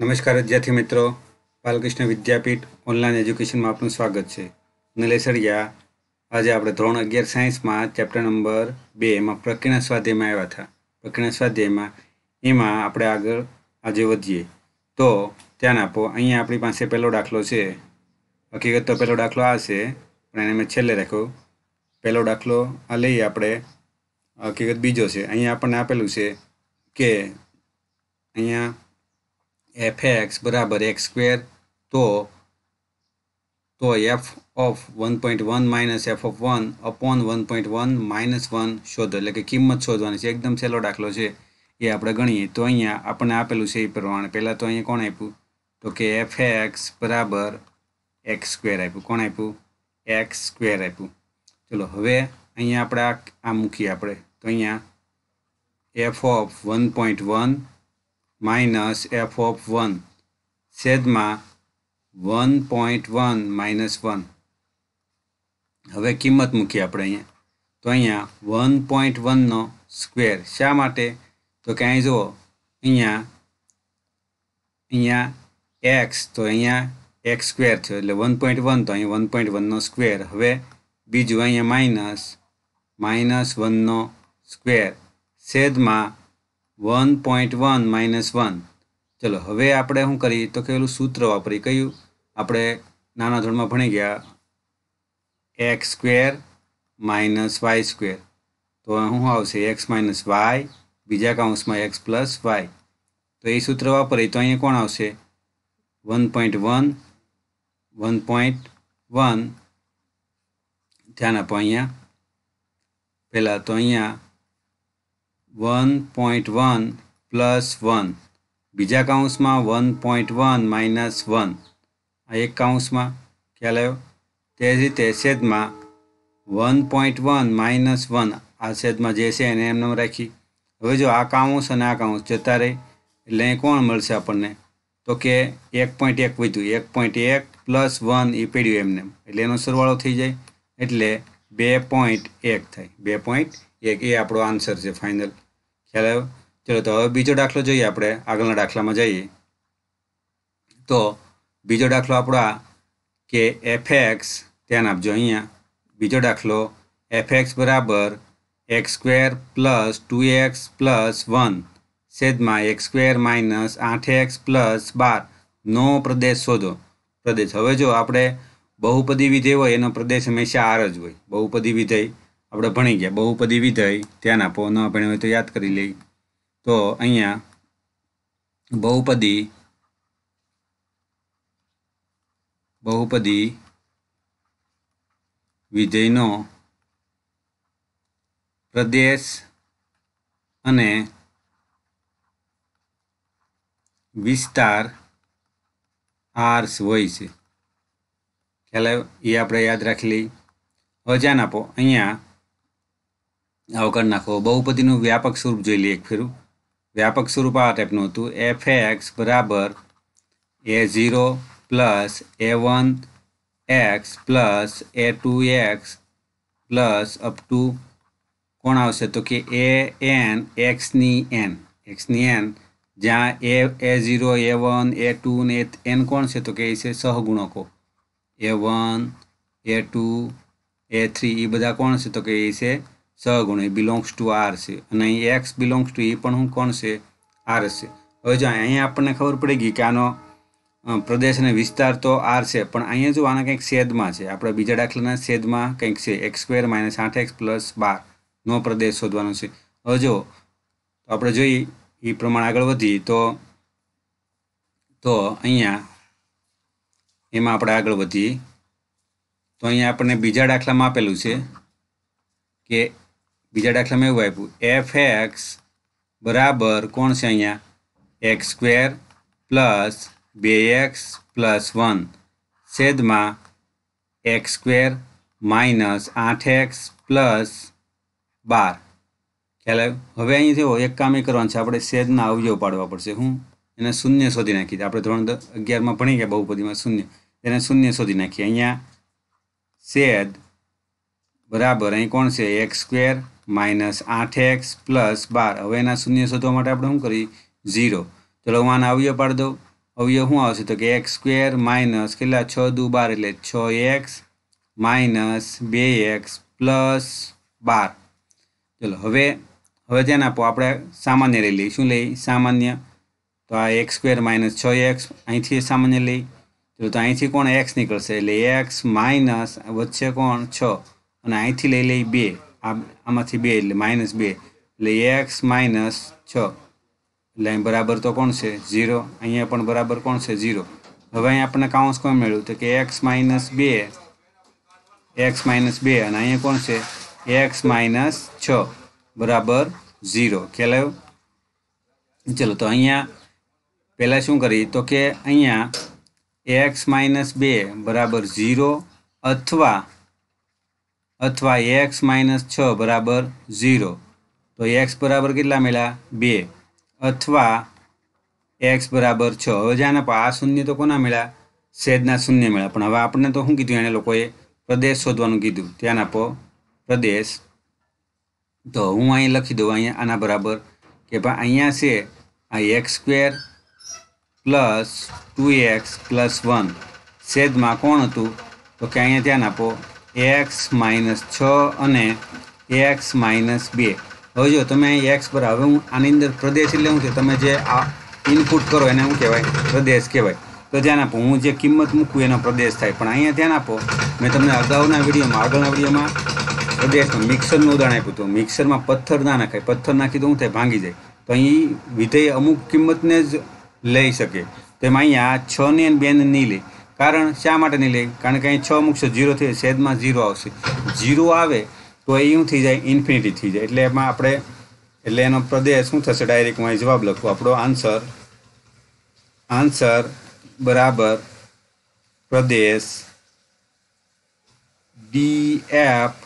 નમસ્કાર વિદ્યાર્થી મિત્રો બાલકૃષ્ણ વિદ્યાપીઠ ઓનલાઈન એજ્યુકેશનમાં આપનું સ્વાગત છે નલેસરિયા આજે આપણે ધોરણ અગિયાર સાયન્સમાં ચેપ્ટર નંબર બે એમાં પ્રક્રિયા સ્વાધ્યાયમાં આવ્યા હતા પ્રક્રિયા સ્વાધ્યાયમાં એમાં આપણે આગળ આજે વધીએ તો ધ્યાન આપો અહીંયા આપણી પાસે પહેલો દાખલો છે હકીકત તો પહેલો દાખલો આ છે પણ એને મેં છેલ્લે રાખ્યો પહેલો દાખલો આ લઈએ આપણે હકીકત બીજો છે અહીંયા આપણને આપેલું છે કે અહીંયા એફ એક્સ બરાબર એક્સ સ્ક્વેર તો તો F of one point one minus F of one upon one point one minus one શોધો એટલે કે કિંમત શોધવાની છે એકદમ સહેલો દાખલો છે એ આપણે ગણીએ તો અહીંયા આપણને આપેલું છે એ પ્રમાણે પહેલાં તો અહીંયા કોણ આપ્યું તો કે એફ એક્સ બરાબર એક્સ સ્ક્વેર આપ્યું કોણ આપ્યું એક્સ સ્ક્વેર આપ્યું ચલો હવે અહીંયા આપણે આ મૂકીએ આપણે તો અહીંયા F of one point one minus F of one છેદમાં one point one minus one હવે કિંમત મૂકીએ આપણે અહીંયા તો અહીંયા વન પોઈન્ટ વનનો સ્ક્વેર શા માટે તો કે અહીં જુઓ અહીંયા અહીંયા એક્સ તો અહીંયા એક્સ સ્ક્વેર થયો એટલે વન પોઈન્ટ વન તો અહીંયા વન પોઈન્ટ વનનો સ્ક્વેર હવે બીજું અહીંયા માઇનસ માઇનસ વનનો સ્ક્વેર છેદમાં one point one minus one ચલો હવે આપણે શું કરીએ તો કે પેલું સૂત્ર વાપરી કયું આપણે નાના ધોરણમાં ભણી ગયા X square minus Y square તો શું આવશે એક્સ માઇનસ વાય બીજા કાઉન્સમાં એક્સ પ્લસ વાય તો એ સૂત્ર વાપરીએ તો અહીંયા કોણ આવશે one point one one point one ધ્યાન આપો અહીંયા પહેલાં તો અહીંયા one point one plus one બીજા કાઉન્સમાં one point one minus one આ એક કાઉન્સમાં ખ્યાલ આવ્યો તે જ રીતે છેદમાં one point one minus one આ છેદમાં જે છે એને એમને રાખી હવે જો આ કાઉન્સ અને આ કાઉન્સ જતા રહે એટલે અહીં કોણ મળશે આપણને તો કે એક પોઈન્ટ એક વધ્યું એક પોઈન્ટ એક પ્લસ વન એ પડ્યું એમને એટલે એનો સરવાળો થઈ જાય એટલે બે પોઈન્ટ એક થાય બે પોઈન્ટ એક એ આપણો આન્સર છે ફાઇનલ હેલો ચલો તો હવે બીજો દાખલો જોઈએ આપણે આગળના દાખલામાં જઈએ તો બીજો દાખલો આપણા કે એફ એક્સ ધ્યાન આપજો અહીંયા બીજો દાખલો એફ એક્સ બરાબર X square plus two X plus one છેદમાં એક્સ સ્ક્વેર માઇનસ આઠ એક્સ પ્લસ બાર નો પ્રદેશ શોધો પ્રદેશ હવે જો આપણે બહુપદી વિધેય હોય એનો પ્રદેશ હંમેશા આર જ હોય બહુપદી વિધેય આપણે ભણી ગયા બહુપદી વિધય ધ્યાન આપો ન ભણ્યો હોય તો યાદ કરી લઈ તો અહીંયા બહુપદી બહુપદી વિધયનો પ્રદેશ અને વિસ્તાર આર્સ હોય છે ખ્યાલ એ આપણે યાદ રાખી લઈ હવે આપો અહીંયા અવકર નાખો બહુપદીનું વ્યાપક સ્વરૂપ જોઈ લઈએ એક ફેરું વ્યાપક સ્વરૂપ આ ટાઈપનું હતું એફ એક્સ બરાબર A zero plus A one X plus A two X plus up to કોણ આવશે તો કે એ એન એક્સની એન એક્સની એન જ્યાં એ A zero A one A two ને એન કોણ છે તો કે એ છે સહગુણકો A one A two A three એ બધા કોણ છે તો કે એ છે સહગુણ એ બિલોંગ્સ ટુ આર છે અને અહીં એક્સ બિલોંગ્સ ટુ એ પણ હું કોણ છે આર છે હવે જો અહીંયા આપણને ખબર પડી ગઈ કે આનો પ્રદેશ અને વિસ્તાર તો આર છે પણ અહીંયા જો આના કંઈક છેદમાં છે આપણે બીજા દાખલાના છેદમાં કંઈક છે એક્સ સ્ક્વેર માઇનસ આઠ એક્સ પ્લસ બાર નો પ્રદેશ શોધવાનો છે હવે જો આપણે જોઈએ એ પ્રમાણે આગળ વધીએ તો તો અહીંયા એમાં આપણે આગળ વધીએ તો અહીંયા આપણને બીજા દાખલામાં આપેલું છે કે બીજા દાખલામાં એવું આપ્યું એફ એક્સ બરાબર કોણ છે અહીંયા એક્સ સ્ક્વેર પ્લસ બે એક્સ પ્લસ વન છેદમાં એક્સ સ્ક્વેર માઇનસ આઠ એક્સ પ્લસ બાર ખ્યાલ આવ્યો હવે અહીં થયો એક કામ એ કરવાનું છે આપણે છેદના અવયવ પાડવા પડશે હું એને શૂન્ય શોધી નાખી આપણે ધોરણ અગિયારમાં ભણી ગયા બહુપદીમાં શૂન્ય એને શૂન્ય શોધી નાખીએ અહીંયા સેદ બરાબર અહીં કોણ છે એક્સ સ્ક્વેર માઇનસ આઠ એક્સ પ્લસ બાર હવે એના શૂન્ય શોધવા માટે આપણે શું કરીએ ઝીરો ચલો હું આના અવયવ પાડી દઉં અવયવ શું આવશે તો કે એક્સ સ્ક્વેર માઇનસ કેટલા છ દુ બાર એટલે છ એક્સ માઇનસ બે એક્સ પ્લસ બાર ચલો હવે હવે ધ્યાન આપો આપણે સામાન્ય લઈ લઈએ શું લઈ સામાન્ય તો આ એક્સ સ્ક્વેર માઇનસ છ એક્સ અહીંથી સામાન્ય લઈ ચલો તો અહીંથી કોણ એક્સ નીકળશે એટલે એક્સ માઇનસ વચ્ચે કોણ છ 9 ही ले ले 2 आ आमाथी 2 એટલે -2 એટલે x - 6 એટલે y बराबर तो कौन से 0 અહીંયા પણ बराबर कौन से 0 હવે અહીં આપણે કૌંસ કો મળ્યું તો કે x - 2 x - 2 અને અહીંયા કોણ છે x - 6 = 0 કે લાવ ચલો તો અહીંયા પહેલા શું કરી તો કે અહીંયા x - 2 = 0 अथवा અથવા એક્સ માઇનસ છ બરાબર ઝીરો તો એક્સ બરાબર કેટલા મળ્યા બે અથવા એક્સ બરાબર છ હવે જાણે આ શૂન્ય તો કોના મળ્યા સેદના શૂન્ય મળ્યા પણ હવે આપણને તો શું કીધું એણે લોકોએ પ્રદેશ શોધવાનું કીધું ધ્યાન આપો પ્રદેશ તો હું અહીં લખી દઉં અહીંયા આના બરાબર કે ભાઈ અહીંયા છે આ X square plus two X plus one છેદમાં કોણ હતું તો કે અહીંયા ધ્યાન આપો એક્સ માઇનસ છ અને એક્સ માઇનસ બે હવે જો તમે અહીં એક્સ પર હવે હું આની અંદર પ્રદેશ એટલે હું છે તમે જે આ ઇનપુટ કરો એને શું કહેવાય પ્રદેશ કહેવાય તો ધ્યાન આપો હું જે કિંમત મૂકું એનો પ્રદેશ થાય પણ અહીંયા ધ્યાન આપો મેં તમને અગાઉના વિડીયોમાં આગળના વિડીયોમાં પ્રદેશમાં મિક્સરનું ઉદાહરણ આપ્યું હતું મિક્સરમાં પથ્થર ના નાખાય પથ્થર નાખી તો શું થાય ભાંગી જાય તો અહીં વિધેય અમુક કિંમતને જ લઈ શકે તેમાં અહીંયા છ ને બે ને નહીં લે કારણ શા માટે નહીં લઈ કારણ કે અહીં છ મૂકશો જીરોથી છેદમાં ઝીરો આવશે જીરો આવે તો એ શું થઈ જાય ઇન્ફિનિટી થઈ જાય એટલે એમાં આપણે એટલે એનો પ્રદેશ શું થશે ડાયરેક્ટ હું અહીં જવાબ લખું આપણો આન્સર આન્સર બરાબર પ્રદેશ ડી એફ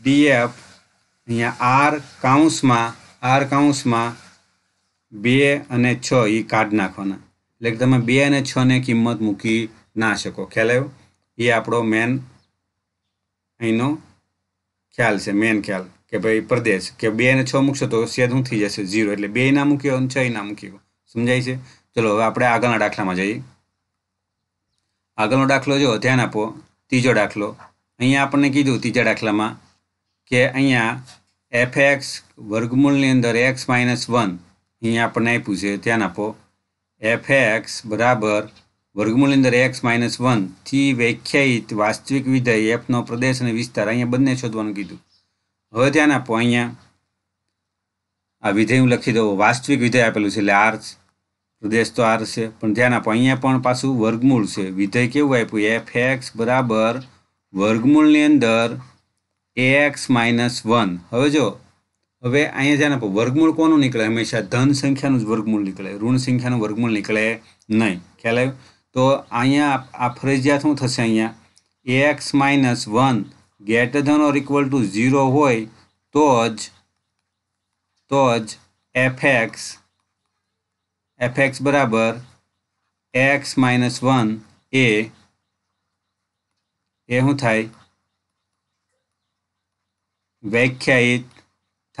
ડી એફ અહીંયા આર કાઉન્સમાં આર કાઉન્સમાં બે અને છ એ કાઢ નાખવાના એટલે તમે બે અને છને કિંમત મૂકી ના શકો ખ્યાલ આવ્યો એ આપણો મેન અહીંનો ખ્યાલ છે મેન ખ્યાલ કે ભાઈ પ્રદેશ કે બે ને છ મૂકશો તો સેદ હું થઈ જશે ઝીરો એટલે બે ના મૂક્યો અને છ ના મૂક્યો સમજાય છે ચલો હવે આપણે આગળના દાખલામાં જઈએ આગળનો દાખલો જો ધ્યાન આપો ત્રીજો દાખલો અહીંયા આપણને કીધું ત્રીજા દાખલામાં કે અહીંયા એફ એક્સ વર્ગમૂળની અંદર એક્સ માઇનસ વન અહીંયા આપણને આપ્યું છે ધ્યાન આપો એફ એક્સ બરાબર વર્ગમૂળની અંદર એક્સ માઇનસ વનથી વ્યાખ્યાયિત વાસ્તવિક વિધેય એફનો પ્રદેશ અને વિસ્તાર અહીંયા બંને શોધવાનું કીધું હવે ત્યાં આપો અહીંયા આ વિધેય હું લખી દઉં વાસ્તવિક વિધેય આપેલું છે એટલે આર પ્રદેશ તો આર છે પણ ધ્યાન આપો અહીંયા પણ પાછું વર્ગમૂળ છે વિધેય કેવું આપ્યું એફ એક્સ બરાબર વર્ગમૂળની અંદર એક્સ માઇનસ વન હવે જો હવે અહીંયા ધ્યાન આપો વર્ગમૂળ કોનું નીકળે હંમેશા ધન સંખ્યાનું જ વર્ગમૂળ નીકળે ઋણ સંખ્યાનું વર્ગમૂળ નીકળે નહીં ખ્યાલ આવ્યો तो अँ फरजियात शू अँ X minus one greater than or equal to zero हो तो ज, तो ज एफेक्स एफेक्स बराबर एक्स माइनस वन ए शू थ थाय व्याख्यायित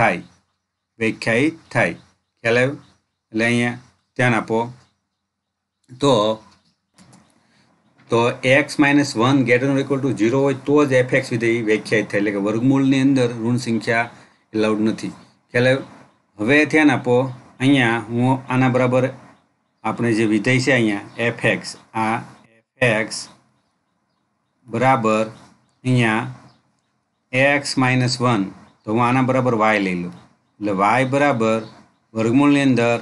थाय ख्याल अँ ध्यान आपो तो તો X minus one greater equal to zero હોય તો જ એફ એક્સ વિધેય વ્યાખ્યાયિત થાય એટલે કે વર્ગમૂળની અંદર ઋણ સંખ્યા એલાઉડ નથી એટલે હવે ધ્યાન આપો અહીંયા હું આના બરાબર આપણે જે વિધેય છે અહીંયા એફ એક્સ આ એફ એક્સ બરાબર અહીંયા એક્સ માઇનસ વન તો હું આના બરાબર વાય લઈ લઉં એટલે વાય બરાબર વર્ગમૂળની અંદર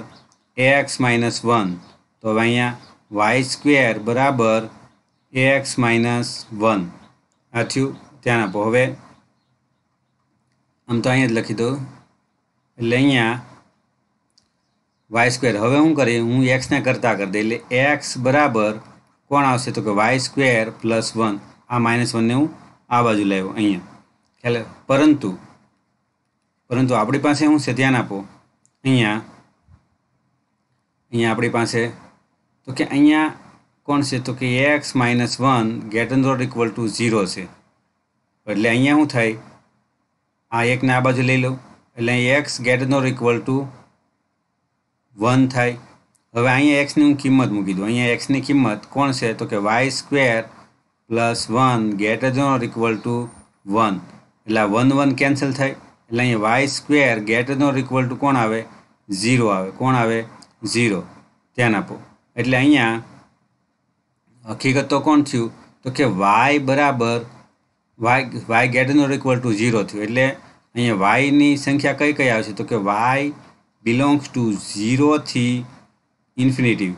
એક્સ માઇનસ વન તો હવે અહીંયા વાય સ્ક્વેર બરાબર એ એક્સ માઇનસ વન આ થયું ધ્યાન આપો હવે આમ તો અહીંયા જ લખી દો એટલે અહીંયા વાય સ્ક્વેર હવે હું કરી હું એક્સને કરતા કરી દઈ એટલે એક્સ બરાબર કોણ આવશે તો કે વાય સ્ક્વેર પ્લસ વન આ માઇનસ વનને હું આ બાજુ લાવ્યો અહીંયા ખ્યાલ પરંતુ પરંતુ આપણી પાસે શું છે ધ્યાન આપો અહીંયા અહીંયા આપણી પાસે તો કે અહીંયા કોણ છે તો કે X minus one greater dot equal to zero છે એટલે અહીંયા શું થાય આ એકને આ બાજુ લઈ લઉં એટલે X greater dot equal to one થાય હવે અહીંયા એક્સની હું કિંમત મૂકી દઉં અહીંયા એક્સની કિંમત કોણ છે તો કે Y square plus one greater dot equal to one એટલે આ વન વન કેન્સલ થાય એટલે અહીંયા Y square greater dot equal to કોણ આવે ઝીરો આવે કોણ આવે ઝીરો ધ્યાન આપો એટલે અહીંયા હકીકત તો કોણ થયું તો કે વાય બરાબર Y Y get not equal to zero થયું એટલે અહીંયા વાયની સંખ્યા કઈ કઈ આવશે તો કે વાય બિલોંગ્સ ટુ ઝીરોથી ઇન્ફિનિટી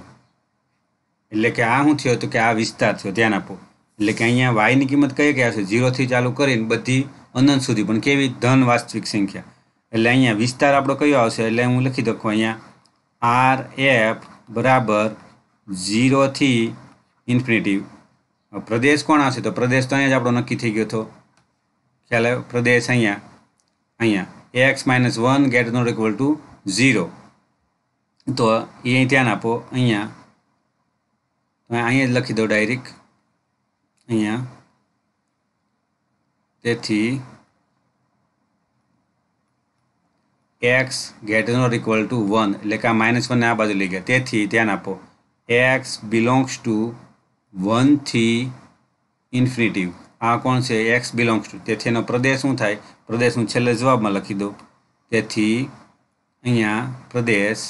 એટલે કે આ શું થયો તો કે આ વિસ્તાર થયો ધ્યાન આપો એટલે કે અહીંયા વાયની કિંમત કઈ કઈ આવશે ઝીરોથી ચાલુ કરીને બધી અનંત સુધી પણ કેવી ધન વાસ્તવિક સંખ્યા એટલે અહીંયા વિસ્તાર આપણો કયો આવશે એટલે હું લખી દઉં અહીંયા આર એફ બરાબર ઝીરોથી इनफिनिटिव प्रदेश को ना से तो प्रदेश तो हैंज आपनो नक्की થઈ ગયો તો ખ્યાલ प्रदेश અહીંયા અહીંયા x - 1 गेटर નો ઇક્વલ ટુ 0 તો એ અહીં ધ્યાન આપો અહીંયા તો અહીં જ લખી દો ડાયરેક્ટ અહીંયા તેથી x गेटर નો ઇક્વલ ટુ 1 એટલે કે -1 આ બાજી લે કે તેથી ધ્યાન આપો x બિલોંગ્સ ટુ વનથી ઇન્ફિનિટિવ આ કોણ છે એક્સ બિલોંગ્સ ટુ તેથી એનો પ્રદેશ શું થાય પ્રદેશ હું છેલ્લે જવાબમાં લખી દઉં તેથી અહીંયા પ્રદેશ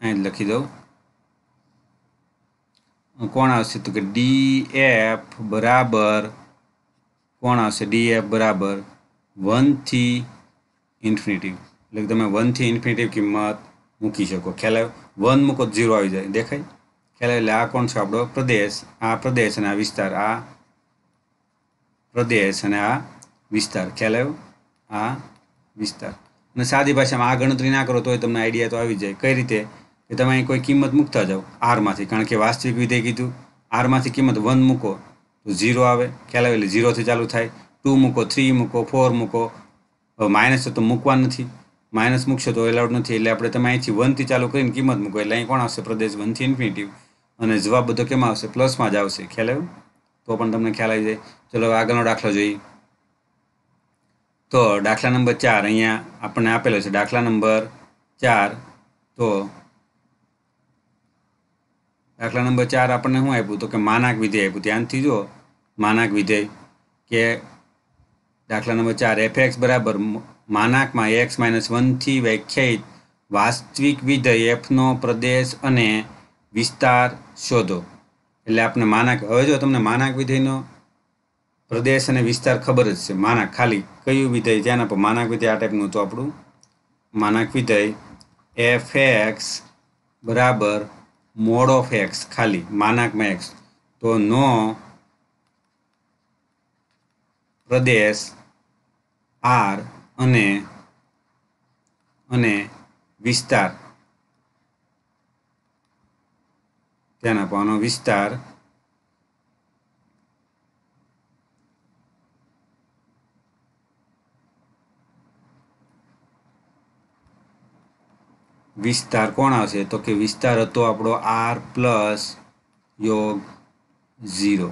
અહીં લખી દઉં કોણ આવશે તો કે ડી એફ બરાબર કોણ આવશે ડી એફ બરાબર વનથી ઇન્ફિનિટિવ એટલે તમે વનથી ઇન્ફિનિટિવ કિંમત મૂકી શકો ખ્યાલ આવ્યો વન મૂકો જીરો આવી જાય દેખાય ખ્યાલ એટલે આ કોણ છે આપણો પ્રદેશ આ પ્રદેશ અને આ વિસ્તાર આ પ્રદેશ અને આ વિસ્તાર ખ્યાલ આવ્યો આ વિસ્તાર અને સાદી ભાષામાં આ ગણતરી ના કરો તોય તમને આઈડિયા તો આવી જાય કઈ રીતે કે તમે અહીં કોઈ કિંમત મૂકતા જાઓ આરમાંથી કારણ કે વાસ્તવિક વિધે કીધું આરમાંથી કિંમત વન મૂકો તો ઝીરો આવે ખ્યાલ આવે એટલે ઝીરોથી ચાલુ થાય ટુ મૂકો થ્રી મૂકો ફોર મૂકો માઇનસ તો મૂકવા નથી માઇનસ મૂકશો તો એલાઉડ નથી એટલે આપણે તમે અહીંથી વનથી ચાલુ કરીને કિંમત મૂકો એટલે અહીં કોણ આવશે પ્રદેશ વનથી ઇન્ફિનિટિવ અને જવાબ બધો કેમ આવશે પ્લસમાં જ આવશે ખ્યાલ આવ્યો તો પણ તમને ખ્યાલ આવી જાય ચલો આગળનો દાખલો જોઈએ તો દાખલા નંબર ચાર અહીંયા આપણને આપેલો છે દાખલા નંબર ચાર તો દાખલા નંબર ચાર આપણને શું આપ્યું તો કે માનાક વિધેય આપ્યું ધ્યાનથી જો માનાક વિધેય કે દાખલા નંબર ચાર એફ એક્સ બરાબર માનાકમાં એક્સ માઇનસ વનથી વ્યાખ્યાયિત વાસ્તવિક વિધેય એફનો પ્રદેશ અને વિસ્તાર શોધો એટલે આપણે માનાક હવે જો તમને માનાક વિધેયનો પ્રદેશ અને વિસ્તાર ખબર જ છે માનાક ખાલી કયું વિધેય જેના પર માનાક વિધેય આ ટાઈપનું હતું આપણું માનાક વિધેય એફ એક્સ બરાબર મોડ ઓફ એક્સ ખાલી માનાકમાં એક્સ તો નો પ્રદેશ આર અને અને વિસ્તાર ધ્યાન આપવાનો વિસ્તાર વિસ્તાર કોણ આવશે તો કે વિસ્તાર હતો આપણો આર પ્લસ યોગ ઝીરો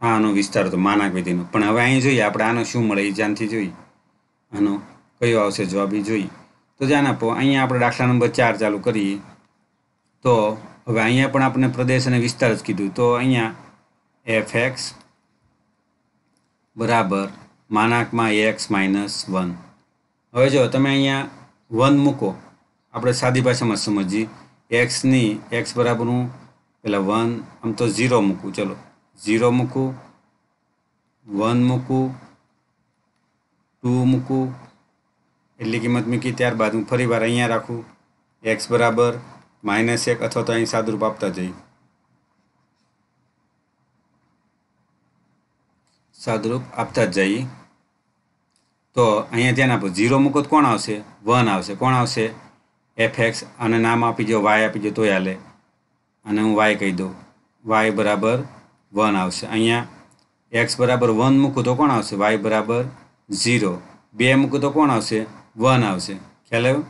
આનો વિસ્તાર હતો માનાક વિધિનો પણ હવે અહીં જોઈએ આપણે આનો શું મળે એ ધ્યાનથી જોઈએ આનો કયો આવશે જવાબ એ જોઈએ તો ધ્યાન આપો અહીંયા આપણે દાખલા નંબર ચાર ચાલુ કરીએ તો હવે અહીંયા પણ આપણે પ્રદેશ અને વિસ્તાર કીધું તો અહીંયા fx બરાબર માનકમાં x - 1 હવે જો તમે અહીંયા 1 મૂકો આપણે સાદી ભાષામાં સમજી x ની x બરાબર હું પહેલા 1 આમ તો 0 મૂકું ચલો 0 મૂકું 1 મૂકું 2 મૂકું એલી કિંમત મૂકી ત્યાર બાદ હું ફરીવાર અહીંયા રાખું x બરાબર માઇનસ એક અથવા તો અહીં સાદુરૂપ આપતા જઈએ સાદુરૂપ આપતા જ જઈએ તો અહીંયા ધ્યાન આપો ઝીરો મૂકો કોણ આવશે વન આવશે કોણ આવશે એફ એક્સ અને નામ આપી દો વાય આપી દો તોય હાલે અને હું વાય કહી દઉં વાય બરાબર વન આવશે અહીંયા એક્સ બરાબર વન મૂકું તો કોણ આવશે વાય બરાબર ઝીરો બે મૂકું તો કોણ આવશે વન આવશે ખ્યાલ આવ્યો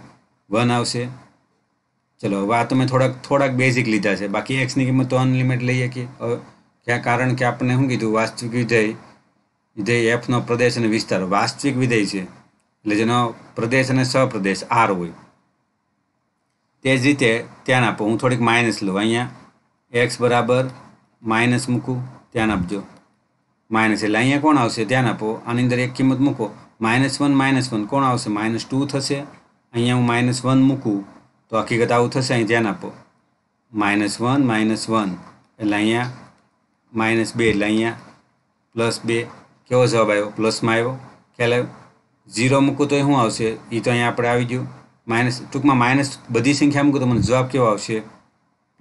વન આવશે ચલો હવે આ તો મેં થોડાક થોડાક બેઝિક લીધા છે બાકી એક્સની કિંમત તો અનલિમિટ લઈ શકીએ ક્યાં કારણ કે આપણે શું કીધું વાસ્તવિક વિધેય વિધેય એફનો પ્રદેશ અને વિસ્તાર વાસ્તવિક વિધેય છે એટલે જેનો પ્રદેશ અને સપ્રદેશ આર હોય તે જ રીતે ધ્યાન આપો હું થોડીક માઇનસ લઉં અહીંયા એક્સ બરાબર માઇનસ મૂકું ધ્યાન આપજો માઇનસ એટલે અહીંયા કોણ આવશે ધ્યાન આપો આની અંદર એક કિંમત મૂકો માઇનસ વન માઇનસ વન કોણ આવશે માઇનસ ટુ થશે અહીંયા હું માઇનસ વન મૂકું તો હકીકત આવું થશે અહીં ધ્યાન આપો માઇનસ વન માઇનસ વન એટલે અહીંયા માઇનસ બે એટલે અહીંયા પ્લસ બે કેવો જવાબ આવ્યો પ્લસમાં આવ્યો ખ્યાલ આવ્યો ઝીરો મૂકું તો શું આવશે એ તો અહીંયા આપણે આવી ગયું માઇનસ ટૂંકમાં માઇનસ બધી સંખ્યા મૂકું તો મને જવાબ કેવો આવશે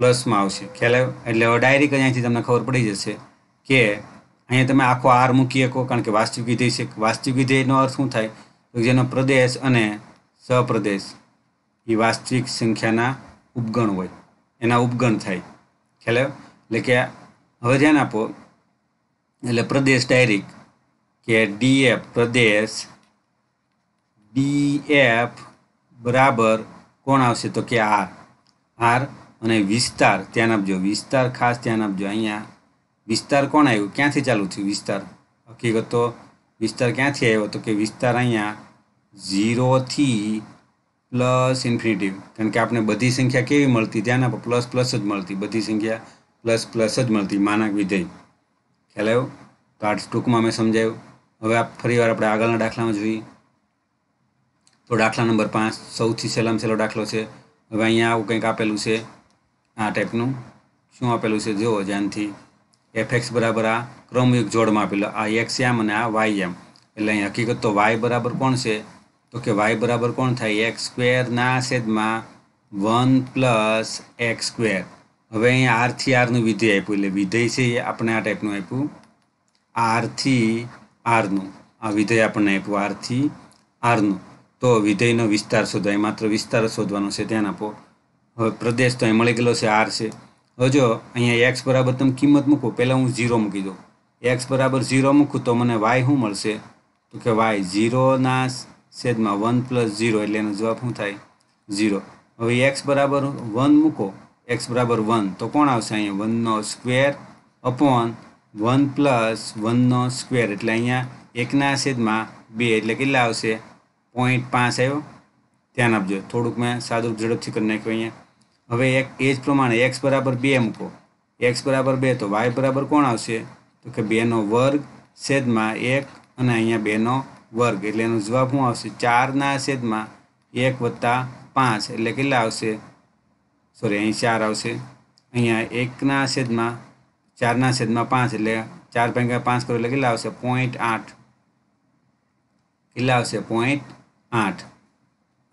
પ્લસમાં આવશે ખ્યાલ આવ્યો એટલે હવે ડાયરેક્ટ અહીંયાથી તમને ખબર પડી જશે કે અહીંયા તમે આખો આર મૂકી શકો કારણ કે વાસ્તવિક વિધેય છે વાસ્તવિક વિધેયનો અર્થ શું થાય તો જેનો પ્રદેશ અને સપ્રદેશ એ વાસ્તવિક સંખ્યાના ઉપગણ હોય એના ઉપગણ થાય ખ્યાલ એટલે કે હવે ધ્યાન આપો એટલે પ્રદેશ ડાયરેક કે ડીએફ પ્રદેશ ડીએફ બરાબર કોણ આવશે તો કે આર આર અને વિસ્તાર ધ્યાન આપજો વિસ્તાર ખાસ ધ્યાન આપજો અહીંયા વિસ્તાર કોણ આવ્યું ક્યાંથી ચાલુ થયું વિસ્તાર હકીકત તો વિસ્તાર ક્યાંથી આવ્યો તો કે વિસ્તાર અહીંયા ઝીરોથી પ્લસ ઇન્ફિનિટિવ કારણ કે આપણે બધી સંખ્યા કેવી મળતી ત્યાં પ્લસ પ્લસ જ મળતી બધી સંખ્યા પ્લસ પ્લસ જ મળતી માનક વિધેય ખ્યાલ આવ્યો તો આ ટૂંકમાં મેં સમજાયું હવે આ ફરીવાર આપણે આગળના દાખલામાં જોઈએ તો દાખલા નંબર પાંચ સૌથી સહેલામાં સહેલો દાખલો છે હવે અહીંયા આવું કંઈક આપેલું છે આ ટાઈપનું શું આપેલું છે જુઓ જ્યાંથી એફ એક્સ બરાબર આ ક્રમયુગ જોડમાં આપેલું આ એક્સ એમ અને આ વાય એમ એટલે અહીં હકીકત તો વાય બરાબર કોણ છે તો કે વાય બરાબર કોણ થાય એક્સ સ્ક્વેરના છેદમાં વન પ્લસ એક્સ સ્ક્વેર હવે અહીં આરથી આરનું વિધેય આપ્યું એટલે વિધેય છે એ આપણે આ ટાઈપનું આપ્યું આરથી આરનું આ વિધેય આપણને આપ્યું આરથી આરનું તો વિધેયનો વિસ્તાર શોધવા એ માત્ર વિસ્તાર શોધવાનો છે ધ્યાન આપો હવે પ્રદેશ તો અહીં મળી ગયેલો છે આર છે હજો અહીંયા એક્સ બરાબર તમે કિંમત મૂકો પહેલાં હું ઝીરો મૂકી દઉં એક્સ બરાબર ઝીરો મૂકું તો મને વાય શું મળશે તો કે વાય ઝીરોના છેદમાં વન પ્લસ ઝીરો એટલે એનો જવાબ શું થાય ઝીરો હવે એક્સ બરાબર વન મૂકો એક્સ બરાબર વન તો કોણ આવશે અહીંયા વનનો સ્ક્વેર અપોન વન પ્લસ વનનો સ્ક્વેર એટલે અહીંયા એકના છેદમાં બે એટલે કેટલા આવશે પોઈન્ટ પાંચ આવ્યો ધ્યાન આપજો થોડુંક મેં સાદું ઝડપથી કરી નાખ્યું અહીંયા હવે એક એ જ પ્રમાણે એક્સ બરાબર બે મૂકો એક્સ બરાબર બે તો વાય બરાબર કોણ આવશે તો કે બેનો વર્ગ છેદમાં એક અને અહીંયા બેનો વર્ગ એટલે એનો જવાબ શું આવશે ચારના છેદમાં એક વત્તા પાંચ એટલે કેટલા આવશે સોરી અહીં ચાર આવશે અહીંયા એકના છેદમાં ચારના છેદમાં પાંચ એટલે ચાર ભાગ્યા પાંચ કરો એટલે કેટલા આવશે પોઈન્ટ આઠ કેટલા આવશે પોઈન્ટ આઠ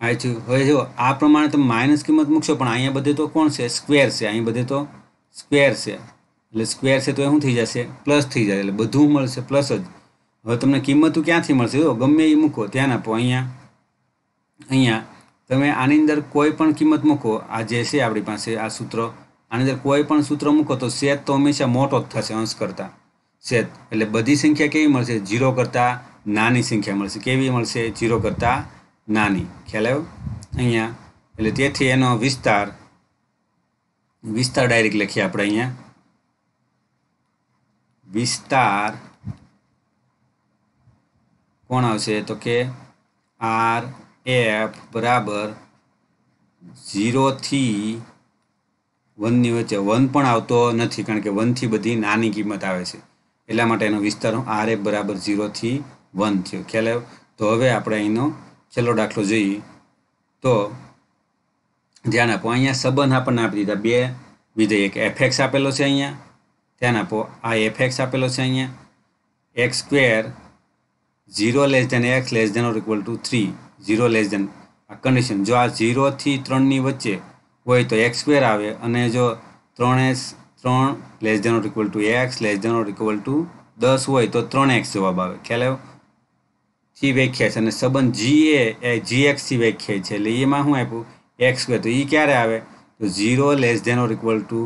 આવ્યું હવે જો આ પ્રમાણે તમે માઇનસ કિંમત મૂકશો પણ અહીંયા બધે તો કોણ છે સ્ક્વેર છે અહીંયા બધે તો સ્ક્વેર છે એટલે સ્ક્વેર છે તો એ શું થઈ જશે પ્લસ થઈ જશે એટલે બધું મળશે પ્લસ જ હવે તમને કિંમતો ક્યાંથી મળશે જો ગમે એ મૂકો ત્યાં આપો અહીંયા અહીંયા તમે આની અંદર કોઈ પણ કિંમત મૂકો આ જે છે આપણી પાસે આ સૂત્ર આની અંદર કોઈ પણ સૂત્ર મૂકો તો સેત તો હંમેશા મોટો જ થશે અંશ કરતાં સેત એટલે બધી સંખ્યા કેવી મળશે જીરો કરતાં નાની સંખ્યા મળશે કેવી મળશે જીરો કરતાં નાની ખ્યાલ આવ્યો અહીંયા એટલે તેથી એનો વિસ્તાર વિસ્તાર ડાયરેક્ટ લખીએ આપણે અહીંયા વિસ્તાર કોણ આવશે તો કે આર એફ બરાબર ઝીરોથી વનની વચ્ચે વન પણ આવતો નથી કારણ કે વનથી બધી નાની કિંમત આવે છે એટલા માટે એનો વિસ્તાર આર એફ બરાબર ઝીરોથી વન થયો ખ્યાલ આવ્યો તો હવે આપણે અહીંનો છેલ્લો દાખલો જોઈએ તો ધ્યાન આપો અહીંયા સંબંધ આપણને આપી દીધા બે વિધેય એક એફએક્સ આપેલો છે અહીંયા ધ્યાન આપો આ એફએક્સ આપેલો છે અહીંયા X square zero less than X less than or equal to three zero less than આ કન્ડિશન જો આ ઝીરોથી ત્રણની વચ્ચે હોય તો એક્સ સ્ક્વેર આવે અને જો ત્રણ એસ ત્રણ less than or equal to X less than or equal to દસ હોય તો ત્રણ એક્સ જવાબ આવે ખ્યાલ આવ્યો થી વ્યાખ્યા છે અને સંબંધ જી એ જી એક્સથી વ્યાખ્યા છે એટલે એમાં શું આપ્યું એક્સ સ્ક્વેર તો એ ક્યારે આવે તો zero less than or equal to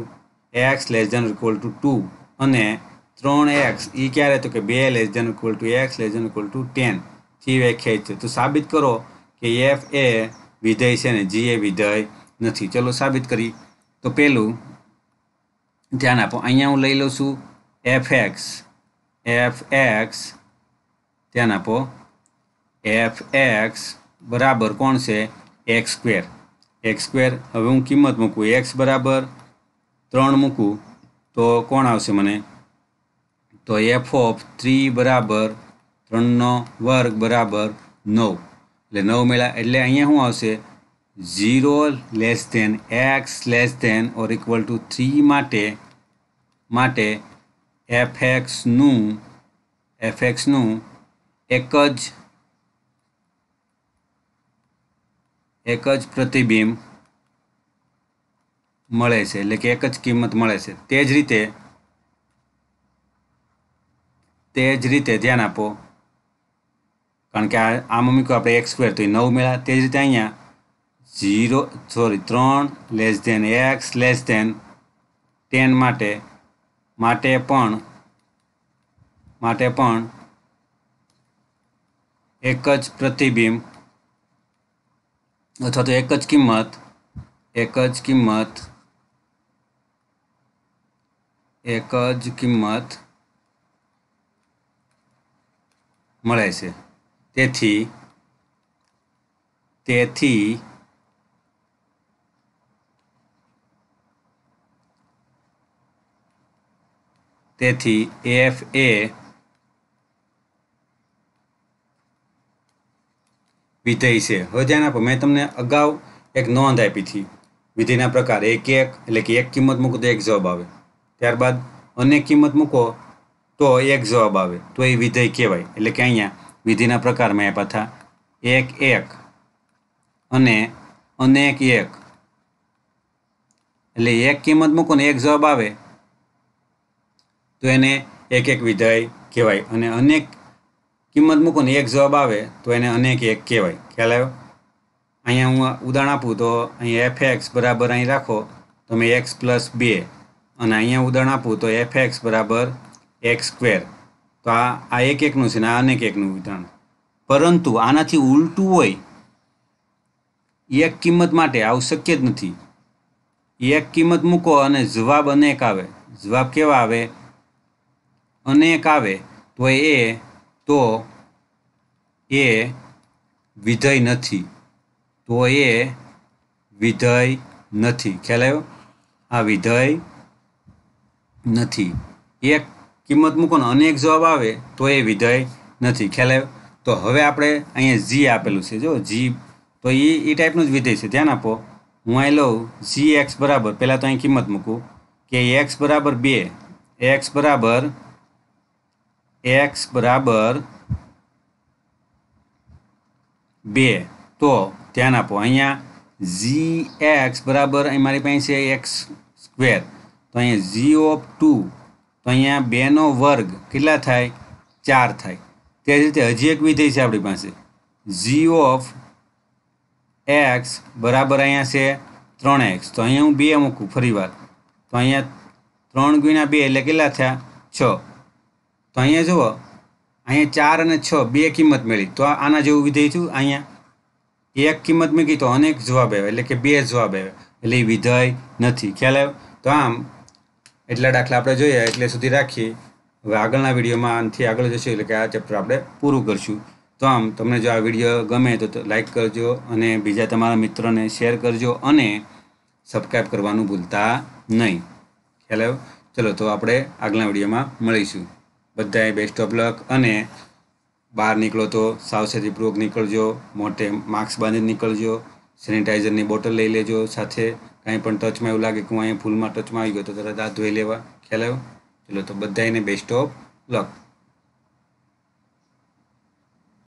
X less than equal to two અને ત્રણ એક્સ એ ક્યારે તો કે બે less than equal to X less than equal to ten થી વ્યાખ્યાયિત છે તો સાબિત કરો કે એફ એ વિધેય છે ને જી એ વિધેય નથી ચલો સાબિત કરી તો પહેલું ધ્યાન આપો અહીંયા હું લઈ લઉં છું એફ એક્સ એફ એક્સ ધ્યાન આપો એફ એક્સ બરાબર કોણ છે એક્સ સ્ક્વેર એક્સ સ્ક્વેર હવે હું કિંમત મૂકું એક્સ બરાબર ત્રણ મૂકું તો કોણ આવશે મને તો f(3) = 3 નો વર્ગ = 9 એટલે 9 મળ્યા એટલે અહીંયા શું આવશે 0 < x <= 3 માટે માટે fx નું fx નું એક જ એક જ પ્રતિબિંબ મળે છે એટલે કે એક જ કિંમત મળે છે તે જ રીતે તે જ રીતે ધ્યાન આપો કારણ કે આ આમ મૂકો આપણે એક્સ સ્ક્વેર તો એ નવ મેળા તે જ રીતે અહીંયા ઝીરો સોરી ત્રણ less than X less than ten માટે માટે પણ માટે પણ એક જ પ્રતિબિંબ અથવા તો એક જ કિંમત એક જ કિંમત એક જ કિંમત మరైసే તેથી તેથી તેથી എഫ് എ વિтэй છે હો જના બ મે તમે અગાઉ એક નોટ આપી थी વિધેના પ્રકાર એક એક એટલે કે એક કિંમત મુક તો એક જવાબ આવે ત્યારબાદ અન્ય કિંમત મુકો તો એક જવાબ આવે તો એ વિધેય કહેવાય એટલે કે અહીંયા વિધિના પ્રકારમાં એ પાછા એક એક અને અનેક એક એટલે એક કિંમત મૂકો ને એક જવાબ આવે તો એને એક એક વિધેય કહેવાય અને અનેક કિંમત મૂકો ને એક જવાબ આવે તો એને અનેક એક કહેવાય ખ્યાલ આવ્યો અહીંયા હું ઉદાહરણ આપું તો અહીંયા એફ એક્સ બરાબર અહીં રાખો તમે એક્સ પ્લસ બે અને અહીંયા ઉદાહરણ આપું તો એફ એક્સ બરાબર એક્સ સ્ક્વેર તો આ આ એક એકનું છે ને આ અનેક એકનું વિધાન પરંતુ આનાથી ઉલટું હોય એક કિંમત માટે આવું શક્ય જ નથી એક કિંમત મૂકો અને જવાબ અનેક આવે જવાબ કેવા આવે અનેક આવે તો એ તો એ વિધેય નથી તો એ વિધેય નથી ખ્યાલ આવ્યો આ વિધેય નથી એક કિંમત મૂકો ને અનેક જવાબ આવે તો એ વિધેય નથી ખ્યાલ આવ્યો તો હવે આપણે અહીંયા જી આપેલું છે જો જી તો એ એ ટાઈપનું જ વિધેય છે ધ્યાન આપો હું અહીં લઉં જી એક્સ બરાબર પહેલાં તો અહીં કિંમત મૂકું કે એક્સ બરાબર બે એક્સ બરાબર એક્સ બરાબર બે તો ધ્યાન આપો અહીંયા જી એક્સ બરાબર અહીં મારી પાસે છે એક્સ સ્ક્વેર તો અહીંયા ઝી ઓફ ટુ તો અહીંયા બેનો વર્ગ કેટલા થાય ચાર થાય તે જ રીતે હજી એક વિધેય છે આપણી પાસે જી ઓફ એક્સ બરાબર અહીંયા છે ત્રણ એક્સ તો અહીંયા હું બે મૂકું ફરી વાર તો અહીંયા ત્રણ ગુણ્યા બે એટલે કેટલા થયા છ તો અહીંયા જુઓ અહીંયા ચાર અને છ બે કિંમત મળી તો આના જેવું વિધેય છું અહીંયા એક કિંમત મૂકી તો અનેક જવાબ આવે એટલે કે બે જવાબ આવે એટલે એ વિધેય નથી ખ્યાલ આવ્યો તો આમ એટલા દાખલા આપણે જોઈએ એટલે સુધી રાખીએ હવે આગળના વિડીયોમાં આનાથી આગળ જશું એટલે કે આ ચેપ્ટર આપણે પૂરું કરશું તો આમ તમને જો આ વિડીયો ગમે તો લાઈક કરજો અને બીજા તમારા મિત્રોને શેર કરજો અને સબસ્ક્રાઈબ કરવાનું ભૂલતા નહીં ખ્યાલ આવ્યો ચલો તો આપણે આગલા વિડીયોમાં મળીશું બધાએ બેસ્ટ ઓફ લક અને બહાર નીકળો તો સાવચેતીપૂર્વક નીકળજો મોટે માસ્ક બાંધીને નીકળજો સેનિટાઈઝરની બોટલ લઈ લેજો સાથે કાંઈ પણ ટચમાં એવું લાગે કે હું અહીંયા ફૂલમાં ટચમાં આવી ગયો તો તરત આ ધોઈ લેવા ખ્યાલ આવ્યો ચલો તો બધાને બેસ્ટ ઓફ લક